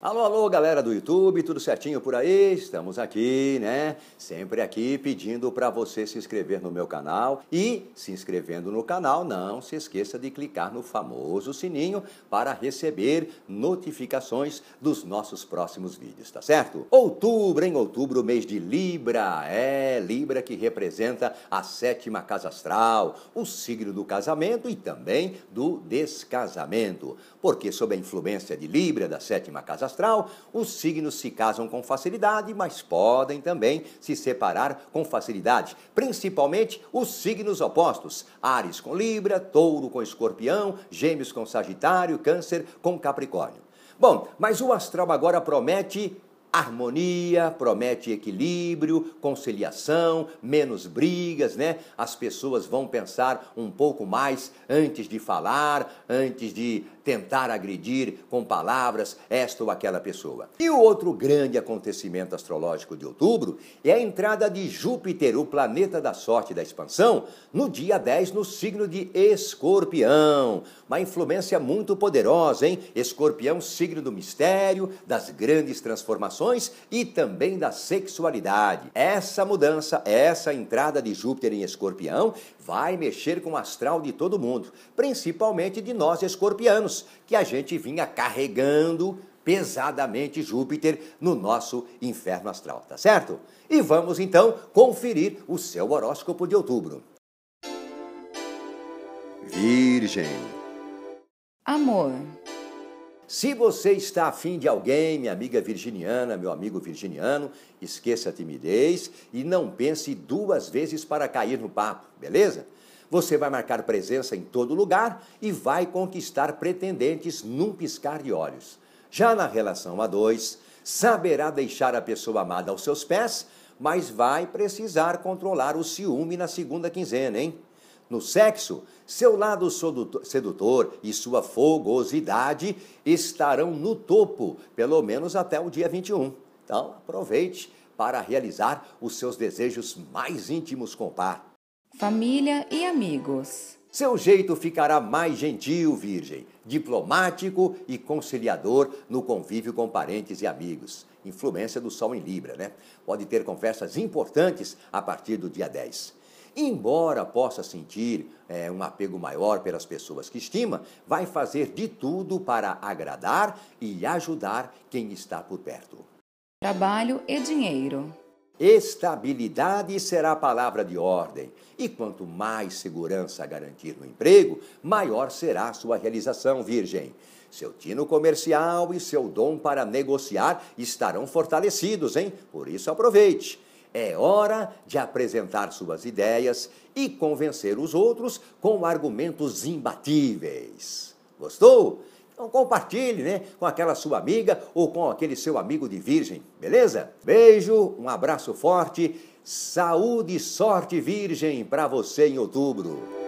Alô, alô, galera do YouTube, tudo certinho por aí? Estamos aqui, né? Sempre aqui pedindo para você se inscrever no meu canal e, se inscrevendo no canal, não se esqueça de clicar no famoso sininho para receber notificações dos nossos próximos vídeos, tá certo? Outubro, em outubro, mês de Libra. É, Libra que representa a sétima casa astral, o signo do casamento e também do descasamento. Porque sob a influência de Libra da sétima casa astral, os signos se casam com facilidade, mas podem também se separar com facilidade, principalmente os signos opostos: Ares com Libra, Touro com Escorpião, Gêmeos com Sagitário, Câncer com Capricórnio. Bom, mas o astral agora promete harmonia, promete equilíbrio, conciliação, menos brigas, né? As pessoas vão pensar um pouco mais antes de falar, antes de tentar agredir com palavras esta ou aquela pessoa. E o outro grande acontecimento astrológico de outubro é a entrada de Júpiter, o planeta da sorte e da expansão, no dia 10 no signo de Escorpião. Uma influência muito poderosa, hein? Escorpião, signo do mistério, das grandes transformações relações e também da sexualidade. Essa mudança, essa entrada de Júpiter em Escorpião vai mexer com o astral de todo mundo, principalmente de nós escorpianos, que a gente vinha carregando pesadamente Júpiter no nosso inferno astral, tá certo? E vamos então conferir o seu horóscopo de outubro. Virgem. Amor. Se você está afim de alguém, minha amiga virginiana, meu amigo virginiano, esqueça a timidez e não pense duas vezes para cair no papo, beleza? Você vai marcar presença em todo lugar e vai conquistar pretendentes num piscar de olhos. Já na relação a dois, saberá deixar a pessoa amada aos seus pés, mas vai precisar controlar o ciúme na segunda quinzena, hein? No sexo, seu lado sedutor e sua fogosidade estarão no topo, pelo menos até o dia 21. Então, aproveite para realizar os seus desejos mais íntimos com o par. Família e amigos. Seu jeito ficará mais gentil, Virgem, diplomático e conciliador no convívio com parentes e amigos. Influência do Sol em Libra, né? Pode ter conversas importantes a partir do dia 10 embora possa sentir é, um apego maior pelas pessoas que estima, vai fazer de tudo para agradar e ajudar quem está por perto. Trabalho e dinheiro. Estabilidade será a palavra de ordem, e quanto mais segurança garantir no emprego, maior será sua realização, Virgem. Seu tino comercial e seu dom para negociar estarão fortalecidos, hein? Por isso aproveite. É hora de apresentar suas ideias e convencer os outros com argumentos imbatíveis. Gostou? Então compartilhe, né, com aquela sua amiga ou com aquele seu amigo de virgem, beleza? Beijo, um abraço forte, saúde e sorte virgem para você em outubro.